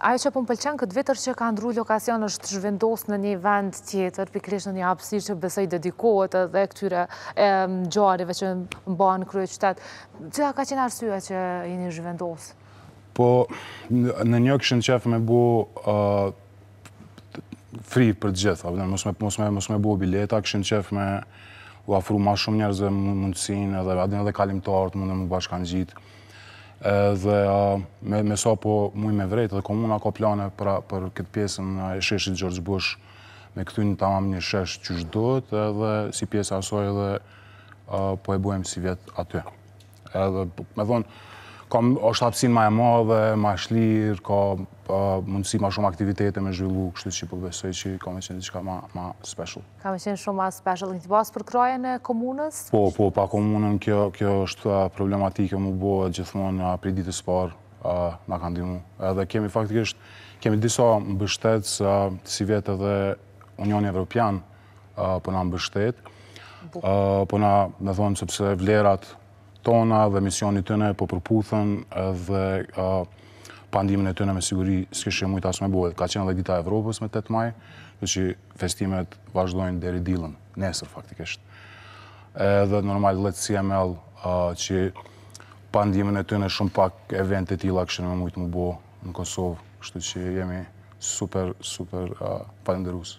ajo që po më pëlqen këtë vetër që ka ndru lokacion është zhvendos në një vend tjetër, pikrish në një hapsir që besoj dedikohet edhe këtyre gjarive që më ba në qëtetë. Që ka qenë arsua që jeni zhvendos? Po, në një këshën qefë me bu fri për gjitha, mos me bu bileta, këshën qefë me u afru ma shumë njerëzve mundësin edhe adin edhe kalimtartë mundën më bashkan gjitë dhe me, me sa po muj me vrejtë dhe komuna ka plane për, për këtë pjesën e sheshit George Bush me këtë një tamam një shesh që shdojt edhe si pjesë asoj edhe po e bojmë si vjetë aty. Edhe me thonë, është hapsin ma e madhe, ma e shlirë, ka mundësi ma shumë aktivitete me zhvillu, kështu që përbesoj që ka me qenë një qka ma special. Ka me qenë shumë ma special, një të basë për krajën e komunës? Po, po, pa komunën, kjo është problematike mu bo, gjithmonë në apri ditës parë në kandimu. Edhe kemi faktikisht, kemi disa më si vetë edhe Unioni Evropian për po në mbështet, për Po na, me thonë, sepse vlerat tona dhe misionit tëne po përputhen dhe pandimin e tëne me siguri s'kishe mujtë asë me bojtë. Ka qenë dhe dita Evropës me 8 maj, dhe që festimet vazhdojnë deri dilën, nesër faktikisht. Edhe normal dhe letë CML që pandimin e tëne shumë pak eventet tila kështë me mujtë mu bo në Kosovë, kështu që jemi super, super falenderusë.